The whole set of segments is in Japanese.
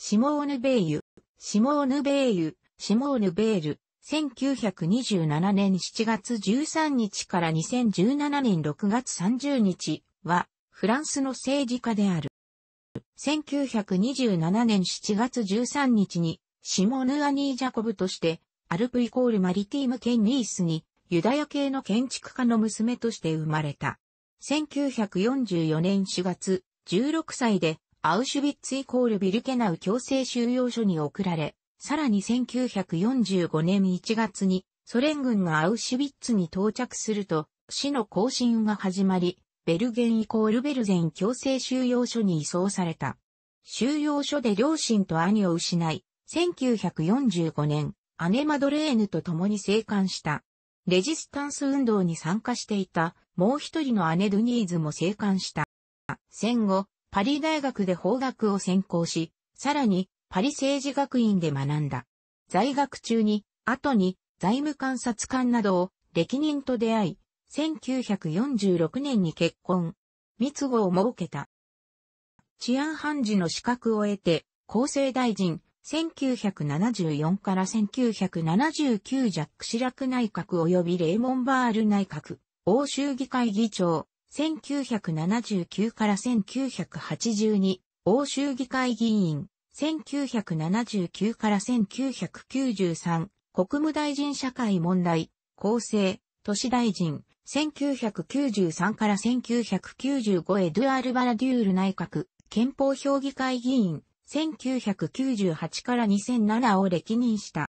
シモーヌ・ベイユ、シモーヌ・ベイユ、シモーヌ・ベール、1927年7月13日から2017年6月30日は、フランスの政治家である。1927年7月13日に、シモヌ・アニー・ジャコブとして、アルプイコール・マリティームケン・ニースに、ユダヤ系の建築家の娘として生まれた。1944年4月、16歳で、アウシュビッツイコールビルケナウ強制収容所に送られ、さらに1945年1月にソ連軍がアウシュビッツに到着すると、死の行進が始まり、ベルゲンイコールベルゼン強制収容所に移送された。収容所で両親と兄を失い、1945年、姉マドレーヌと共に生還した。レジスタンス運動に参加していたもう一人の姉ドニーズも生還した。戦後、パリ大学で法学を専攻し、さらにパリ政治学院で学んだ。在学中に、後に財務監察官などを歴任と出会い、1946年に結婚、密語を設けた。治安判事の資格を得て、厚生大臣、1974から1979ジャック・シラク内閣及びレーモン・バール内閣、欧州議会議長、1979から1982、欧州議会議員、1979から1993、国務大臣社会問題、厚生、都市大臣、1993から1995エドゥアル・バラデュール内閣、憲法評議会議員、1998から2007を歴任した。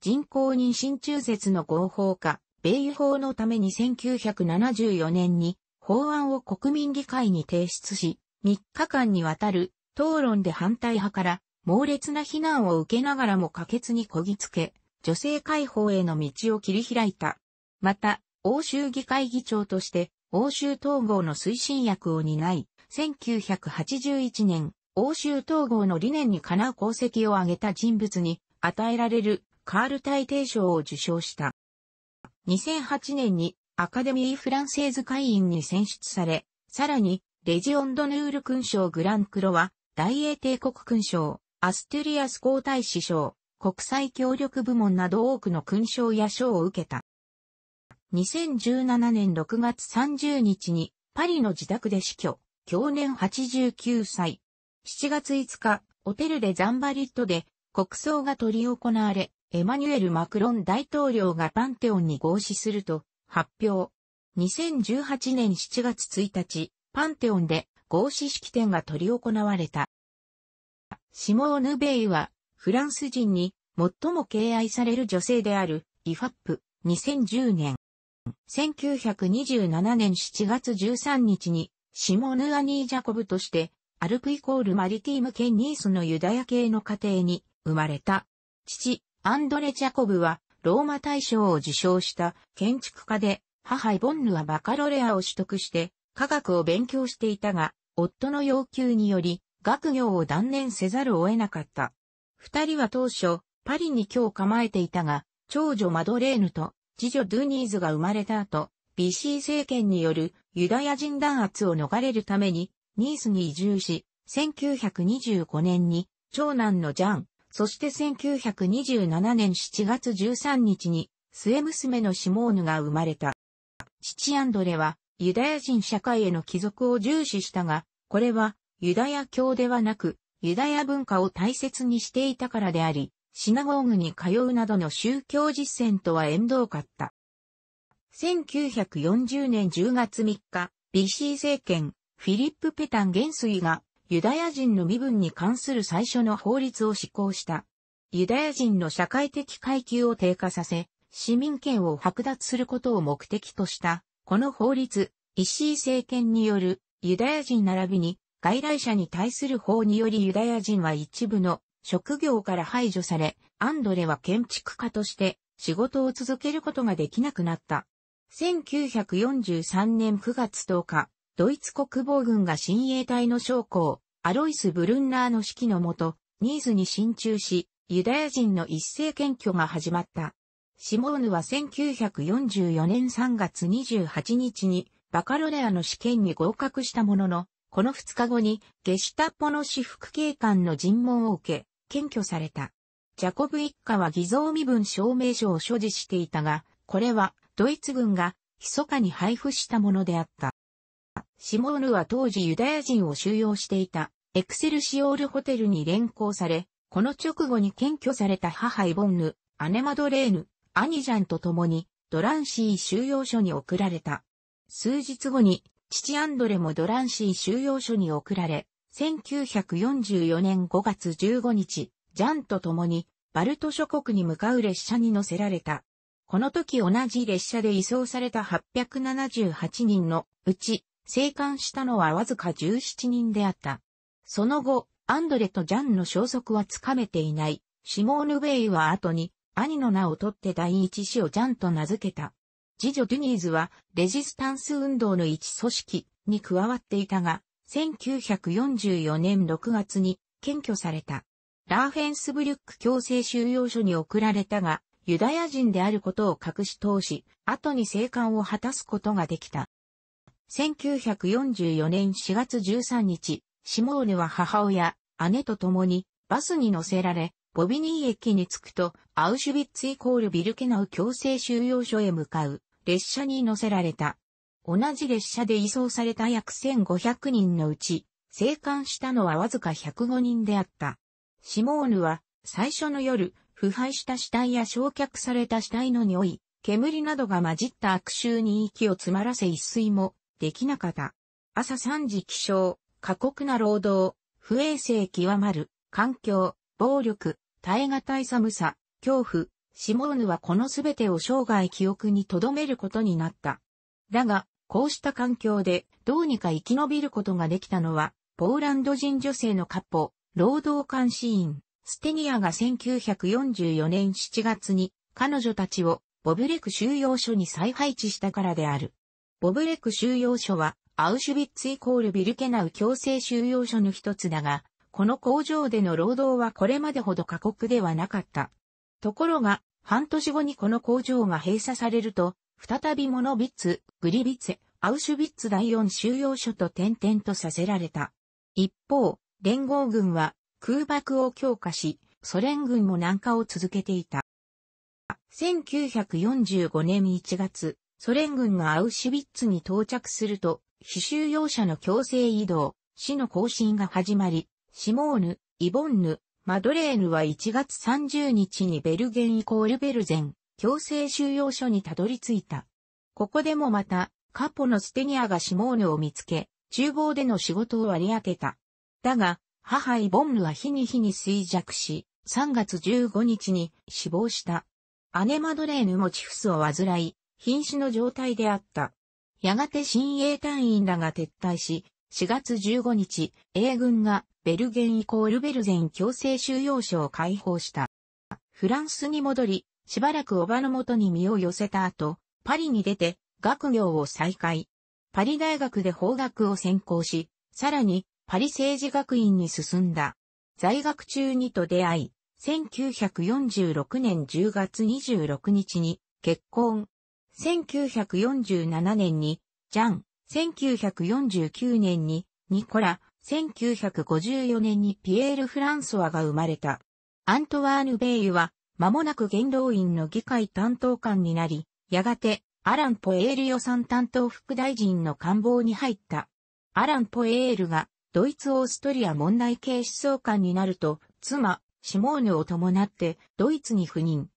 人工妊娠中絶の合法化、米油法のために1974年に法案を国民議会に提出し、3日間にわたる討論で反対派から猛烈な非難を受けながらも可決にこぎつけ、女性解放への道を切り開いた。また、欧州議会議長として欧州統合の推進役を担い、1981年、欧州統合の理念にかなう功績を挙げた人物に与えられるカール大帝賞を受賞した。2008年にアカデミー・フランセーズ会員に選出され、さらに、レジオンドヌール勲章グランクロは、大英帝国勲章、アストゥリアス皇太子賞、国際協力部門など多くの勲章や賞を受けた。2017年6月30日にパリの自宅で死去、去年89歳。7月5日、オテルでザンバリットで国葬が執り行われ、エマニュエル・マクロン大統領がパンテオンに合祀すると発表。2018年7月1日、パンテオンで合祀式典が取り行われた。シモーヌ・ベイは、フランス人に最も敬愛される女性である、イファップ、2010年。1927年7月13日に、シモーヌ・アニー・ジャコブとして、アルプイコール・マリティームンニースのユダヤ系の家庭に生まれた。父、アンドレ・ジャコブは、ローマ大賞を受賞した建築家で、母イボンヌはバカロレアを取得して、科学を勉強していたが、夫の要求により、学業を断念せざるを得なかった。二人は当初、パリに今日構えていたが、長女マドレーヌと次女ドゥニーズが生まれた後、BC 政権によるユダヤ人弾圧を逃れるために、ニースに移住し、1925年に長男のジャン、そして1927年7月13日に末娘のシモーヌが生まれた。父アンドレはユダヤ人社会への帰属を重視したが、これはユダヤ教ではなくユダヤ文化を大切にしていたからであり、シナゴーグに通うなどの宗教実践とは縁遠かった。1940年10月3日、BC 政権、フィリップ・ペタン元帥がユダヤ人の身分に関する最初の法律を施行した。ユダヤ人の社会的階級を低下させ、市民権を剥奪することを目的とした、この法律、石井政権によるユダヤ人並びに外来者に対する法によりユダヤ人は一部の職業から排除され、アンドレは建築家として仕事を続けることができなくなった。1943年9月10日、ドイツ国防軍が親衛隊の将校、アロイス・ブルンナーの指揮のもと、ニーズに進駐し、ユダヤ人の一斉検挙が始まった。シモーヌは1944年3月28日にバカロレアの試験に合格したものの、この2日後にゲシュタッポの私服警官の尋問を受け、検挙された。ジャコブ一家は偽造身分証明書を所持していたが、これはドイツ軍が密かに配布したものであった。シモーヌは当時ユダヤ人を収容していた、エクセルシオールホテルに連行され、この直後に検挙された母イボンヌ、姉マドレーヌ、アニジャンと共に、ドランシー収容所に送られた。数日後に、父アンドレもドランシー収容所に送られ、1944年5月15日、ジャンと共に、バルト諸国に向かう列車に乗せられた。この時同じ列車で移送された878人のうち生還したのはわずか17人であった。その後、アンドレとジャンの消息はつかめていない。シモーヌ・ベイは後に、兄の名を取って第一子をジャンと名付けた。次女デュニーズは、レジスタンス運動の一組織に加わっていたが、1944年6月に検挙された。ラーフェンスブリュック強制収容所に送られたが、ユダヤ人であることを隠し通し、後に生還を果たすことができた。1944年4月13日、シモーヌは母親、姉と共にバスに乗せられ、ボビニー駅に着くと、アウシュビッツイコールビルケナウ強制収容所へ向かう列車に乗せられた。同じ列車で移送された約1500人のうち、生還したのはわずか105人であった。シモーヌは、最初の夜、腐敗した死体や焼却された死体の匂い、煙などが混じった悪臭に息を詰まらせ一睡もできなかった。朝3時起床、過酷な労働、不衛生極まる、環境、暴力、耐え難い寒さ、恐怖、シモーヌはこのすべてを生涯記憶に留めることになった。だが、こうした環境でどうにか生き延びることができたのは、ポーランド人女性のカポ、労働監視員、ステニアが1944年7月に彼女たちをボブレク収容所に再配置したからである。ボブレク収容所は、アウシュビッツイコールビルケナウ強制収容所の一つだが、この工場での労働はこれまでほど過酷ではなかった。ところが、半年後にこの工場が閉鎖されると、再びモノビッツ、グリビツェ、アウシュビッツ第4収容所と転々とさせられた。一方、連合軍は空爆を強化し、ソ連軍も南下を続けていた。1945年1月、ソ連軍がアウシュビッツに到着すると、非収容者の強制移動、死の行進が始まり、シモーヌ、イボンヌ、マドレーヌは1月30日にベルゲンイコールベルゼン、強制収容所にたどり着いた。ここでもまた、カポのステニアがシモーヌを見つけ、厨房での仕事を割り当てた。だが、母イボンヌは日に日に衰弱し、3月15日に死亡した。姉マドレーヌもチフスを患い、瀕死の状態であった。やがて新鋭隊員らが撤退し、4月15日、英軍がベルゲンイコールベルゼン強制収容所を解放した。フランスに戻り、しばらくおばの元に身を寄せた後、パリに出て学業を再開。パリ大学で法学を専攻し、さらにパリ政治学院に進んだ。在学中にと出会い、1946年10月26日に結婚、1947年にジャン、1949年にニコラ、1954年にピエール・フランソワが生まれた。アントワーヌ・ベイユは、間もなく元老院の議会担当官になり、やがて、アラン・ポエール予算担当副大臣の官房に入った。アラン・ポエールが、ドイツ・オーストリア問題系思想官になると、妻、シモーヌを伴って、ドイツに赴任。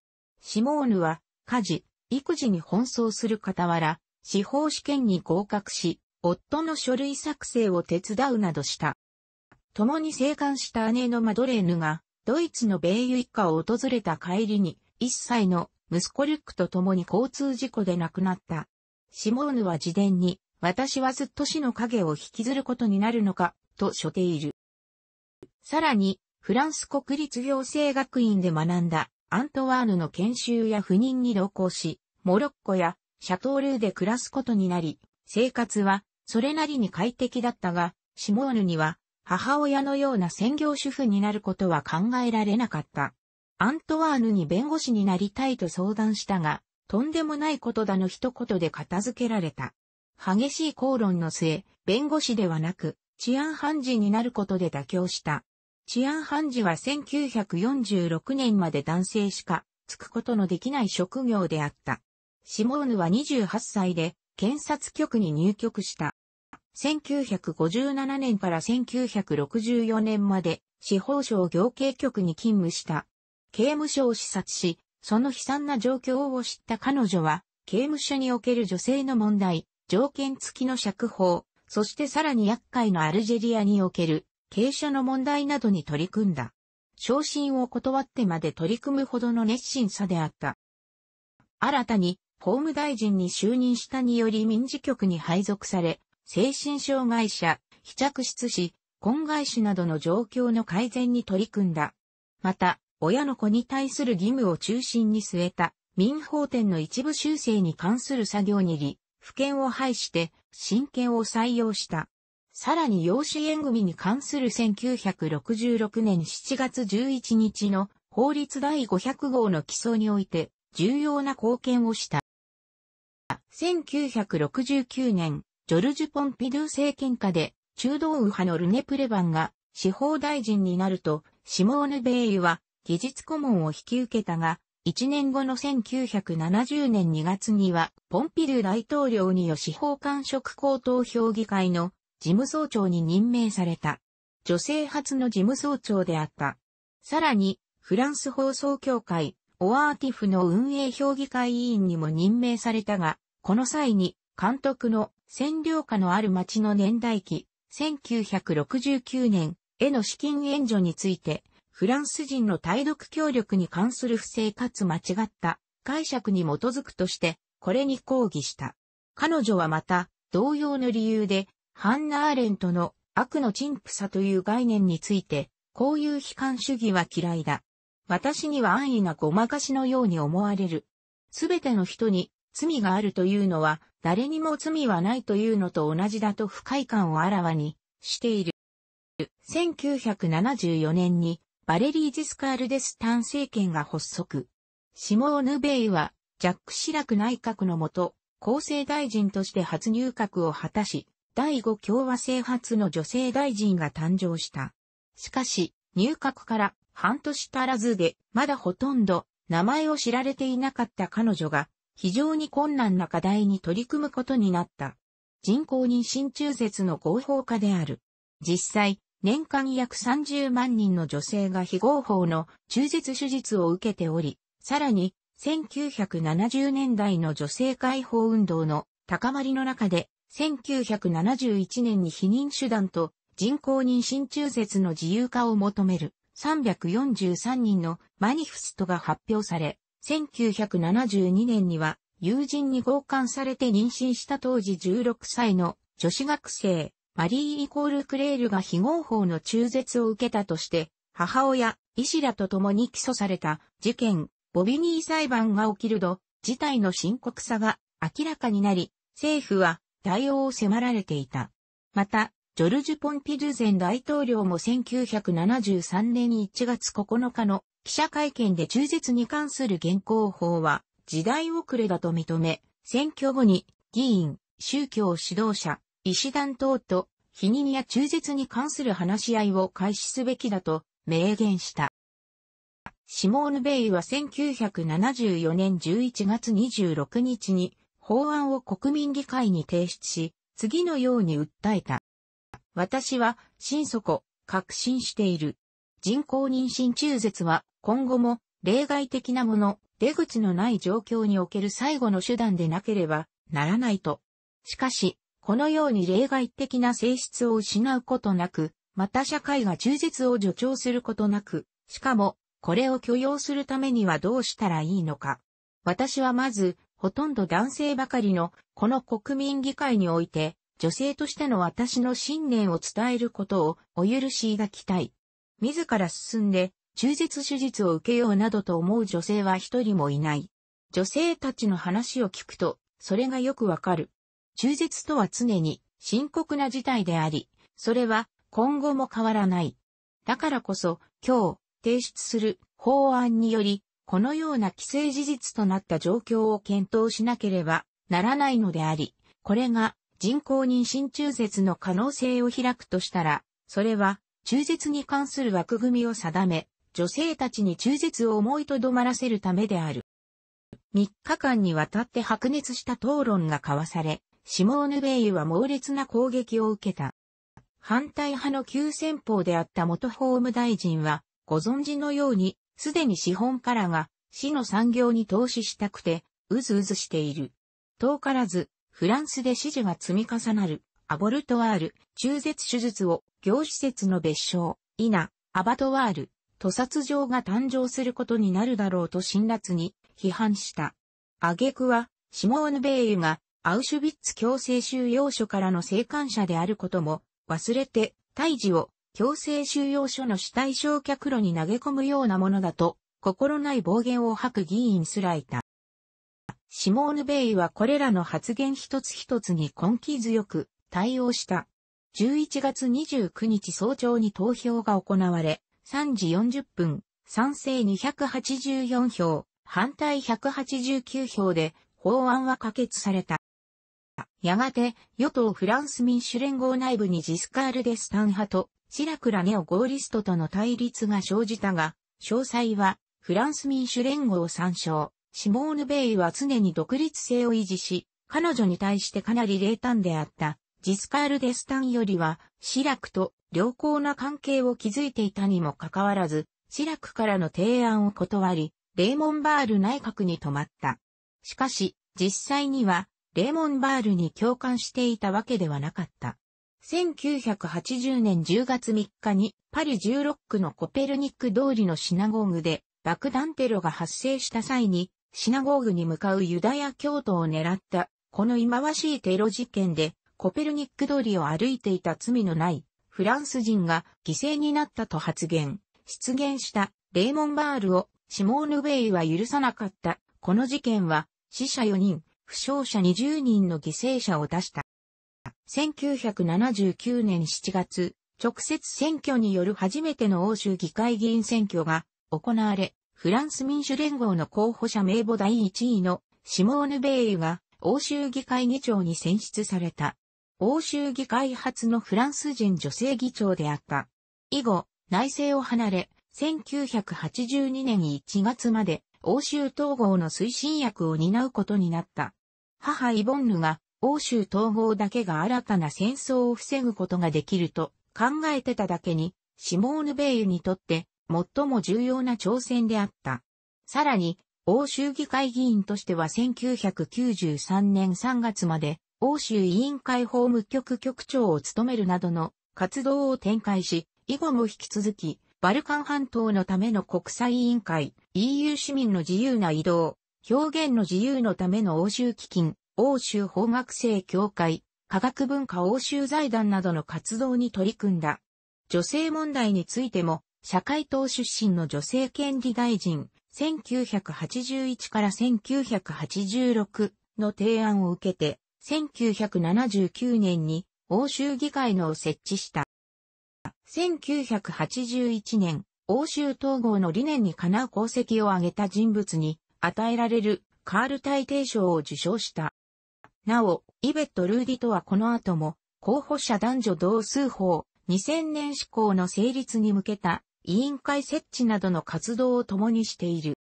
シモーヌは、家事、育児に奔走する傍ら、司法試験に合格し、夫の書類作成を手伝うなどした。共に生還した姉のマドレーヌが、ドイツの米油一家を訪れた帰りに、一歳の息子リュックと共に交通事故で亡くなった。シモーヌは自伝に、私はずっと死の影を引きずることになるのか、と書ている。さらに、フランス国立行政学院で学んだアントワーヌの研修や不妊に同行し、モロッコやシャトールーで暮らすことになり、生活はそれなりに快適だったが、シモールには母親のような専業主婦になることは考えられなかった。アントワーヌに弁護士になりたいと相談したが、とんでもないことだの一言で片付けられた。激しい口論の末、弁護士ではなく、治安判事になることで妥協した。治安判事は1946年まで男性しか、つくことのできない職業であった。シモーヌは28歳で検察局に入局した。1957年から1964年まで司法省行刑局に勤務した。刑務所を視察し、その悲惨な状況を知った彼女は、刑務所における女性の問題、条件付きの釈放、そしてさらに厄介のアルジェリアにおける、刑所の問題などに取り組んだ。昇進を断ってまで取り組むほどの熱心さであった。新たに、法務大臣に就任したにより民事局に配属され、精神障害者、被着室死、婚外子などの状況の改善に取り組んだ。また、親の子に対する義務を中心に据えた民法典の一部修正に関する作業にり、府権を排して親権を採用した。さらに養子縁組に関する1966年7月11日の法律第500号の起草において重要な貢献をした。1969年、ジョルジュ・ポンピドゥ政権下で、中道右派のルネ・プレバンが司法大臣になると、シモーヌ・ベイユは技術顧問を引き受けたが、1年後の1970年2月には、ポンピドゥ大統領によ司法官職高等評議会の事務総長に任命された。女性初の事務総長であった。さらに、フランス放送協会、オアーティフの運営評議会委員にも任命されたが、この際に、監督の占領下のある町の年代記、1969年への資金援助について、フランス人の対独協力に関する不正かつ間違った解釈に基づくとして、これに抗議した。彼女はまた、同様の理由で、ハンナ・アーレントの悪の陳腐さという概念について、こういう悲観主義は嫌いだ。私には安易なごまかしのように思われる。すべての人に罪があるというのは、誰にも罪はないというのと同じだと不快感をあらわにしている。1974年にバレリー・ジスカール・デスタン政権が発足。シモーヌ・ベイは、ジャック・シラク内閣のもと、厚生大臣として初入閣を果たし、第五共和制初の女性大臣が誕生した。しかし、入閣から半年足らずで、まだほとんど名前を知られていなかった彼女が、非常に困難な課題に取り組むことになった。人工妊娠中絶の合法化である。実際、年間約30万人の女性が非合法の中絶手術を受けており、さらに、1970年代の女性解放運動の高まりの中で、1971年に否認手段と人工妊娠中絶の自由化を求める343人のマニフストが発表され、1972年には友人に強姦されて妊娠した当時16歳の女子学生、マリー・イコール・クレールが非合法の中絶を受けたとして、母親、医師らと共に起訴された事件、ボビニー裁判が起きると、事態の深刻さが明らかになり、政府は対応を迫られていた。また、ジョルジュ・ポンピドゥ前大統領も1973年1月9日の記者会見で中絶に関する現行法は時代遅れだと認め、選挙後に議員、宗教指導者、医師団等と否認や中絶に関する話し合いを開始すべきだと明言した。シモーヌ・ベイは1974年11月26日に法案を国民議会に提出し、次のように訴えた。私は心底、確信している。人工妊娠中絶は今後も例外的なもの、出口のない状況における最後の手段でなければならないと。しかし、このように例外的な性質を失うことなく、また社会が充実を助長することなく、しかも、これを許容するためにはどうしたらいいのか。私はまず、ほとんど男性ばかりの、この国民議会において、女性としての私の信念を伝えることをお許しいただきたい。自ら進んで、中絶手術を受けようなどと思う女性は一人もいない。女性たちの話を聞くと、それがよくわかる。中絶とは常に深刻な事態であり、それは今後も変わらない。だからこそ、今日提出する法案により、このような規制事実となった状況を検討しなければならないのであり、これが人工妊娠中絶の可能性を開くとしたら、それは中絶に関する枠組みを定め、女性たちに中絶を思いとどまらせるためである。3日間にわたって白熱した討論が交わされ、シモーヌ・ベイユは猛烈な攻撃を受けた。反対派の急先鋒であった元法務大臣は、ご存知のように、すでに資本からが、市の産業に投資したくて、うずうずしている。遠からず、フランスで支持が積み重なる、アボルトワール、中絶手術を、業施設の別称、イナ、アバトワール、屠殺場が誕生することになるだろうと辛辣に批判した。挙句は、シモーヌ・ベイユがアウシュビッツ強制収容所からの生還者であることも忘れて、胎児を強制収容所の死体焼却炉に投げ込むようなものだと、心ない暴言を吐く議員すらいた。シモーヌ・ベイはこれらの発言一つ一つに根気強く対応した。11月29日早朝に投票が行われ、3時40分、賛成284票、反対189票で法案は可決された。やがて、与党フランス民主連合内部にジスカール・デスタン派と、シラクラネオ・ゴーリストとの対立が生じたが、詳細は、フランス民主連合を参照。シモーヌ・ベイは常に独立性を維持し、彼女に対してかなり冷淡であった。ジスカール・デスタンよりは、シラクと良好な関係を築いていたにもかかわらず、シラクからの提案を断り、レーモンバール内閣に泊まった。しかし、実際には、レーモンバールに共感していたわけではなかった。1980年10月3日にパリ16区のコペルニック通りのシナゴーグで爆弾テロが発生した際にシナゴーグに向かうユダヤ教徒を狙ったこの忌まわしいテロ事件でコペルニック通りを歩いていた罪のないフランス人が犠牲になったと発言、出現したレーモン・バールをシモーヌ・ベイは許さなかった。この事件は死者4人、負傷者20人の犠牲者を出した。1979年7月、直接選挙による初めての欧州議会議員選挙が行われ、フランス民主連合の候補者名簿第1位のシモーヌ・ベイが欧州議会議長に選出された。欧州議会初のフランス人女性議長であった。以後、内政を離れ、1982年1月まで欧州統合の推進役を担うことになった。母イボンヌが欧州統合だけが新たな戦争を防ぐことができると考えてただけに、シモーヌ・ベイユにとって最も重要な挑戦であった。さらに、欧州議会議員としては1993年3月まで欧州委員会法務局局長を務めるなどの活動を展開し、以後も引き続き、バルカン半島のための国際委員会、EU 市民の自由な移動、表現の自由のための欧州基金、欧州法学生協会、科学文化欧州財団などの活動に取り組んだ。女性問題についても、社会党出身の女性権利大臣、1981から1986の提案を受けて、1979年に欧州議会のを設置した。1981年、欧州統合の理念にかなう功績を挙げた人物に与えられるカール大帝賞を受賞した。なお、イベット・ルーディとはこの後も、候補者男女同数法、2000年施行の成立に向けた委員会設置などの活動を共にしている。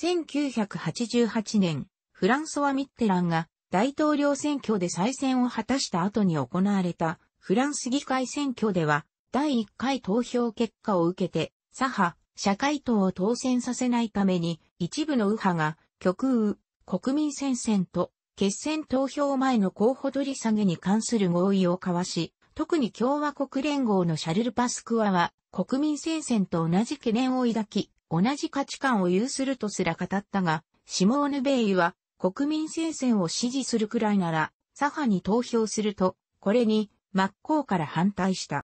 1988年、フランソワ・ミッテランが大統領選挙で再選を果たした後に行われたフランス議会選挙では第1回投票結果を受けて左派、社会党を当選させないために一部の右派が極右、国民戦線と決選投票前の候補取り下げに関する合意を交わし、特に共和国連合のシャルル・パスクワは国民戦線と同じ懸念を抱き、同じ価値観を有するとすら語ったが、シモーヌ・ベイは国民政戦を支持するくらいなら、左派に投票すると、これに真っ向から反対した。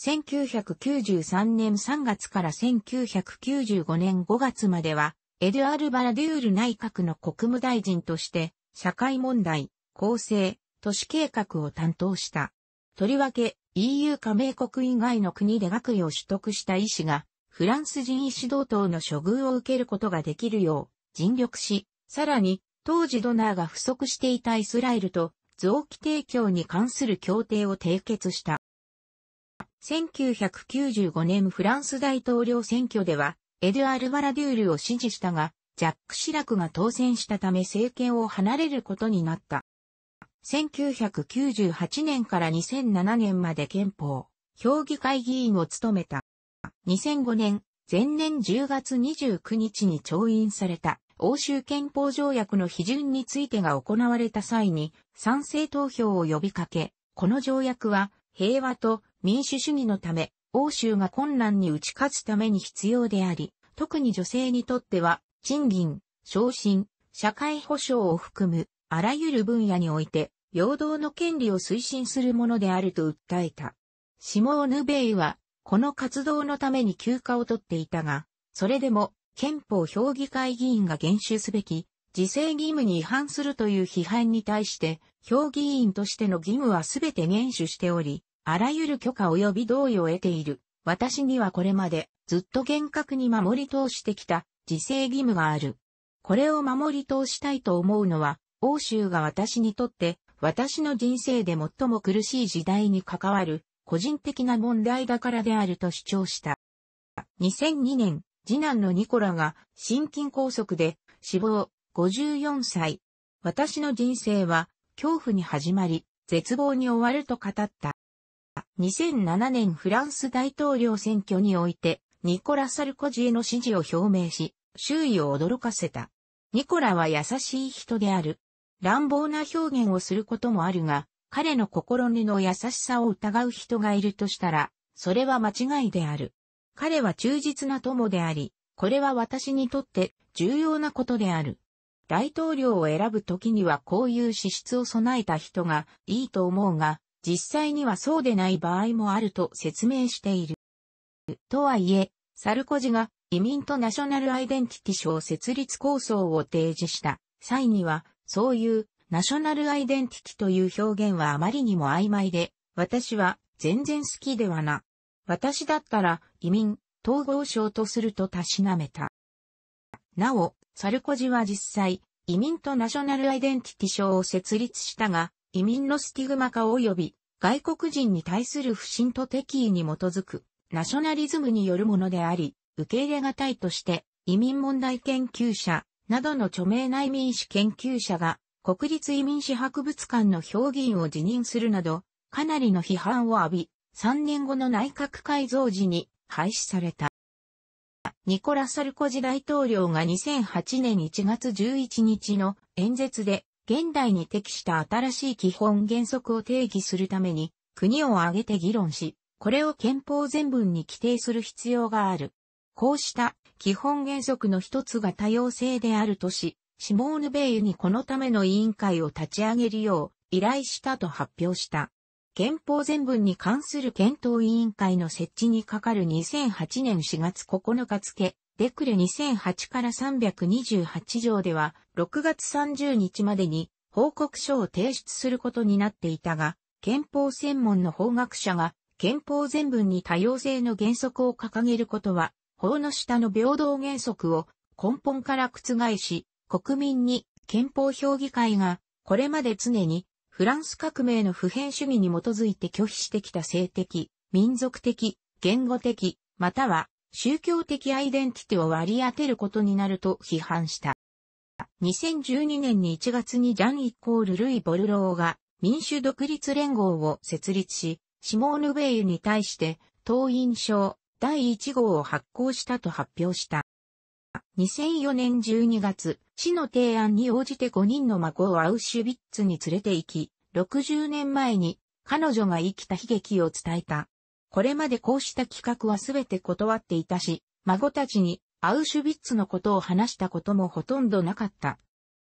1993年3月から1995年5月までは、エドゥアル・バラデュール内閣の国務大臣として、社会問題、構成、都市計画を担当した。とりわけ、EU 加盟国以外の国で学位を取得した医師が、フランス人医師同等の処遇を受けることができるよう、尽力し、さらに、当時ドナーが不足していたイスラエルと臓器提供に関する協定を締結した。1995年フランス大統領選挙では、エドゥアル・バラデュールを支持したが、ジャック・シラクが当選したため政権を離れることになった。1998年から2007年まで憲法、評議会議員を務めた。2005年、前年10月29日に調印された欧州憲法条約の批准についてが行われた際に賛成投票を呼びかけ、この条約は平和と民主主義のため、欧州が困難に打ち勝つために必要であり、特に女性にとっては、賃金、昇進、社会保障を含む、あらゆる分野において、平等の権利を推進するものであると訴えた。シモーヌ・ベイは、この活動のために休暇を取っていたが、それでも憲法評議会議員が厳守すべき、自制義務に違反するという批判に対して、評議員としての義務はすべて厳守しており、あらゆる許可及び同意を得ている。私にはこれまでずっと厳格に守り通してきた自制義務がある。これを守り通したいと思うのは、欧州が私にとって私の人生で最も苦しい時代に関わる個人的な問題だからであると主張した。2002年、次男のニコラが心筋梗塞で死亡、54歳。私の人生は恐怖に始まり、絶望に終わると語った。2007年フランス大統領選挙において、ニコラ・サルコジへの支持を表明し、周囲を驚かせた。ニコラは優しい人である。乱暴な表現をすることもあるが、彼の心根の優しさを疑う人がいるとしたら、それは間違いである。彼は忠実な友であり、これは私にとって重要なことである。大統領を選ぶ時にはこういう資質を備えた人がいいと思うが、実際にはそうでない場合もあると説明している。とはいえ、サルコジが移民とナショナルアイデンティティ省設立構想を提示した際には、そういうナショナルアイデンティティという表現はあまりにも曖昧で、私は全然好きではな。私だったら移民、統合省とするとたしなめた。なお、サルコジは実際、移民とナショナルアイデンティティ省を設立したが、移民のスティグマ化及び、外国人に対する不信と敵意に基づく、ナショナリズムによるものであり、受け入れがたいとして、移民問題研究者などの著名な移民史研究者が、国立移民史博物館の評議員を辞任するなど、かなりの批判を浴び、3年後の内閣改造時に廃止された。ニコラ・サルコジ大統領が2008年1月11日の演説で現代に適した新しい基本原則を定義するために国を挙げて議論し、これを憲法全文に規定する必要がある。こうした基本原則の一つが多様性であるとし、シモーヌ・ベイユにこのための委員会を立ち上げるよう依頼したと発表した。憲法全文に関する検討委員会の設置にかかる2008年4月9日付、デクレ2008から328条では、6月30日までに報告書を提出することになっていたが、憲法専門の法学者が憲法全文に多様性の原則を掲げることは、法の下の平等原則を根本から覆し、国民に憲法評議会がこれまで常にフランス革命の普遍主義に基づいて拒否してきた性的、民族的、言語的、または宗教的アイデンティティを割り当てることになると批判した。2012年に1月にジャン・イコール・ルイ・ボルローが民主独立連合を設立し、シモーヌ・ベイユに対して党員証第1号を発行したと発表した。2004年12月、市の提案に応じて5人の孫をアウシュビッツに連れて行き、60年前に彼女が生きた悲劇を伝えた。これまでこうした企画はすべて断っていたし、孫たちにアウシュビッツのことを話したこともほとんどなかった。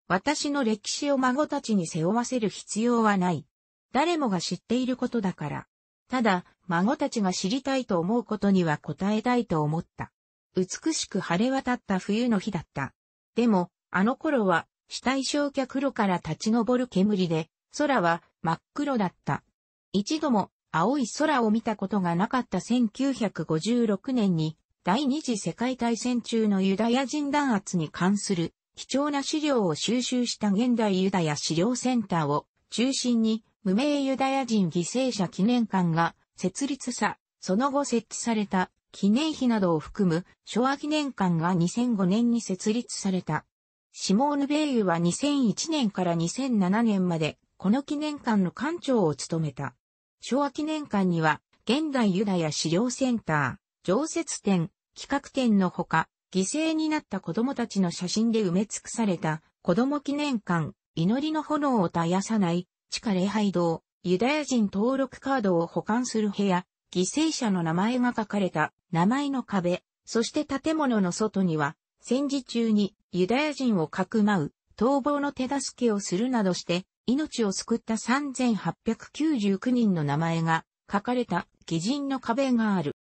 私の歴史を孫たちに背負わせる必要はない。誰もが知っていることだから。ただ、孫たちが知りたいと思うことには答えたいと思った。美しく晴れ渡った冬の日だった。でも、あの頃は、死体焼却炉から立ち上る煙で、空は真っ黒だった。一度も青い空を見たことがなかった1956年に、第二次世界大戦中のユダヤ人弾圧に関する貴重な資料を収集した現代ユダヤ資料センターを中心に無名ユダヤ人犠牲者記念館が設立さ、その後設置された記念碑などを含む昭和記念館が2005年に設立された。シモーヌ・ベイユは2001年から2007年までこの記念館の館長を務めた。昭和記念館には現代ユダヤ資料センター、常設展、企画展のほか、犠牲になった子供たちの写真で埋め尽くされた子供記念館、祈りの炎を絶やさない、地下礼拝堂、ユダヤ人登録カードを保管する部屋、犠牲者の名前が書かれた名前の壁、そして建物の外には、戦時中にユダヤ人をかくまう、逃亡の手助けをするなどして、命を救った3899人の名前が書かれた偽人の壁がある。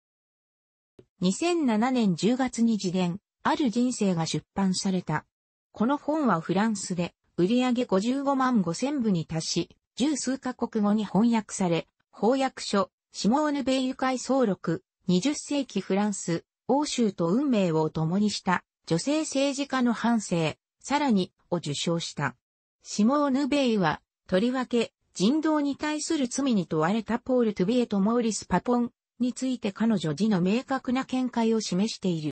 2007年10月に自伝、ある人生が出版された。この本はフランスで売上55万5千部に達し、十数カ国語に翻訳され、翻訳書、シモーヌ・ベイユ回総録、20世紀フランス、欧州と運命を共にした女性政治家の反省、さらにを受賞した。シモーヌ・ベイは、とりわけ人道に対する罪に問われたポール・トゥビエとモーリス・パポンについて彼女自の明確な見解を示している。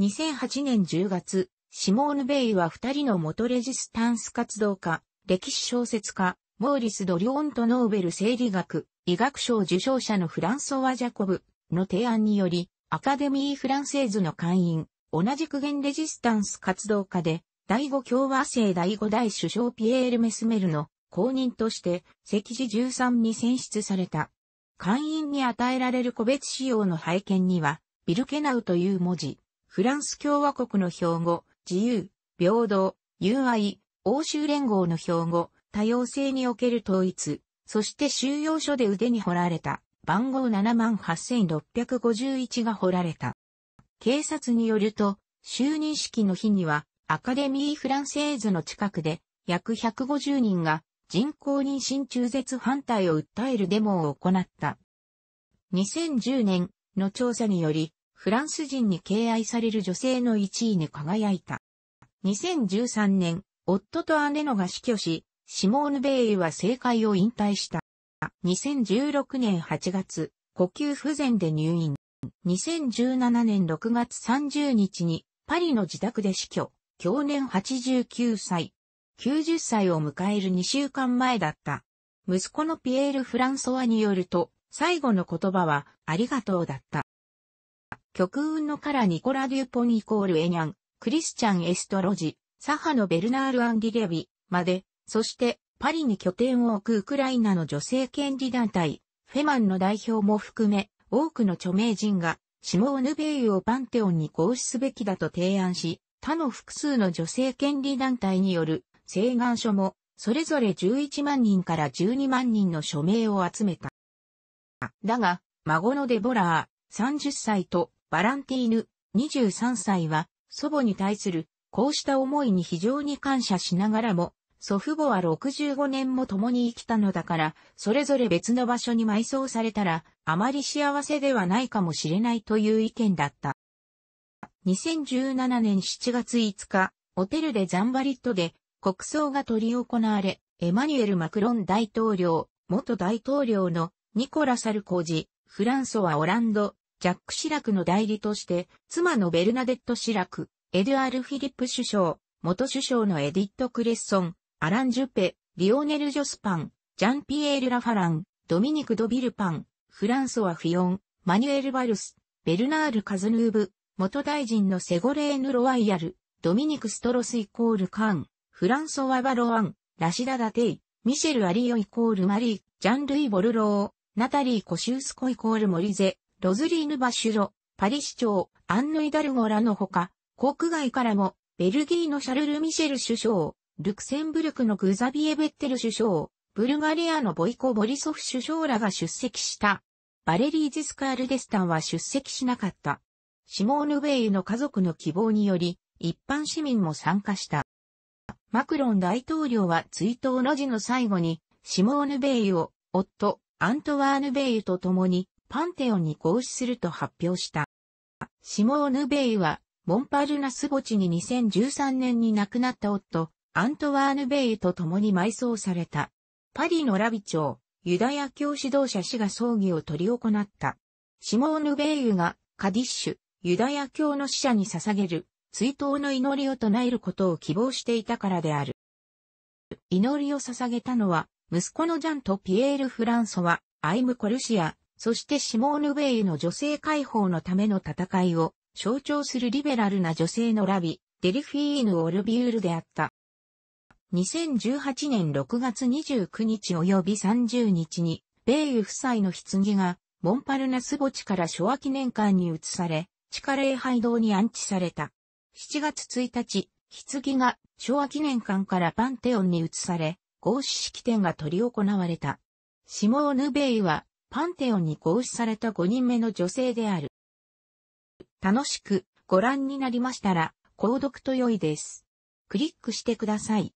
2008年10月、シモーヌ・ベイは二人の元レジスタンス活動家、歴史小説家、モーリス・ドリョーンとノーベル生理学、医学賞受賞者のフランソワ・ジャコブの提案により、アカデミー・フランセーズの会員、同じ苦言レジスタンス活動家で、第五共和制第五代首相ピエール・メスメルの公認として、赤字13に選出された。会員に与えられる個別仕様の背景には、ビルケナウという文字、フランス共和国の標語、自由、平等、友愛、欧州連合の標語、多様性における統一、そして収容所で腕に掘られた番号78651が掘られた。警察によると、就任式の日にはアカデミー・フランセーズの近くで約150人が人工妊娠中絶反対を訴えるデモを行った。2010年の調査により、フランス人に敬愛される女性の1位に輝いた。2013年、夫と姉のが死去し、シモーヌ・ベイユは政界を引退した。2016年8月、呼吸不全で入院。2017年6月30日にパリの自宅で死去。去年89歳。90歳を迎える2週間前だった。息子のピエール・フランソワによると、最後の言葉は、ありがとうだった。極運のカラ・ニコラ・デュポンイコール・エニャン、クリスチャン・エストロジ、サハのベルナール・アンギレビまで、そして、パリに拠点を置くウクライナの女性権利団体、フェマンの代表も含め、多くの著名人が、シモーヌ・ベイユをパンテオンに合資すべきだと提案し、他の複数の女性権利団体による、請願書も、それぞれ11万人から12万人の署名を集めた。だが、孫のデボラー、30歳と、バランティーヌ、23歳は、祖母に対する、こうした思いに非常に感謝しながらも、祖父母は65年も共に生きたのだから、それぞれ別の場所に埋葬されたら、あまり幸せではないかもしれないという意見だった。2017年7月5日、ホテルでザンバリットで国葬が取り行われ、エマニュエル・マクロン大統領、元大統領のニコラ・サルコージ、フランソワ・オランド、ジャック・シラクの代理として、妻のベルナデット・シラク、エドゥアール・フィリップ首相、元首相のエディット・クレッソン、アラン・ジュペ、リオネル・ジョスパン、ジャンピエール・ラファラン、ドミニク・ド・ビルパン、フランソワ・フィオン、マニュエル・バルス、ベルナール・カズヌーブ、元大臣のセゴレーヌ・ロワイヤル、ドミニク・ストロスイコール・カーン、フランソワ・バロアン、ラシダ・ダテイ、ミシェル・アリオイコール・マリー、ジャンルイ・ボルロー、ナタリー・コシュースコイコール・モリゼ、ロズリーヌ・バシュロ、パリ市長、アンヌ・イダルゴラのほか、国外からも、ベルギーのシャルル・ミシェル首相、ルクセンブルクのグザビエ・ベッテル首相、ブルガリアのボイコ・ボリソフ首相らが出席した。バレリー・ジスカール・デスタンは出席しなかった。シモーヌ・ベイユの家族の希望により、一般市民も参加した。マクロン大統領は追悼の辞の最後に、シモーヌ・ベイユを、夫、アントワーヌ・ベイユと共に、パンテオンに合資すると発表した。シモーヌ・ベイユは、モンパルナス墓地に2013年に亡くなった夫、アントワーヌ・ベイと共に埋葬された。パリのラビ町、ユダヤ教指導者氏が葬儀を執り行った。シモーヌ・ベイユがカディッシュ、ユダヤ教の死者に捧げる、追悼の祈りを唱えることを希望していたからである。祈りを捧げたのは、息子のジャンとピエール・フランソワ、アイム・コルシア、そしてシモーヌ・ベイユの女性解放のための戦いを象徴するリベラルな女性のラビ、デルフィーヌ・オルビュールであった。2018年6月29日及び30日に、米油夫妻の棺が、モンパルナス墓地から昭和記念館に移され、地下礼拝堂に安置された。7月1日、棺が昭和記念館からパンテオンに移され、合祀式典が執り行われた。シモーヌ・ベイは、パンテオンに合祀された5人目の女性である。楽しくご覧になりましたら、購読と良いです。クリックしてください。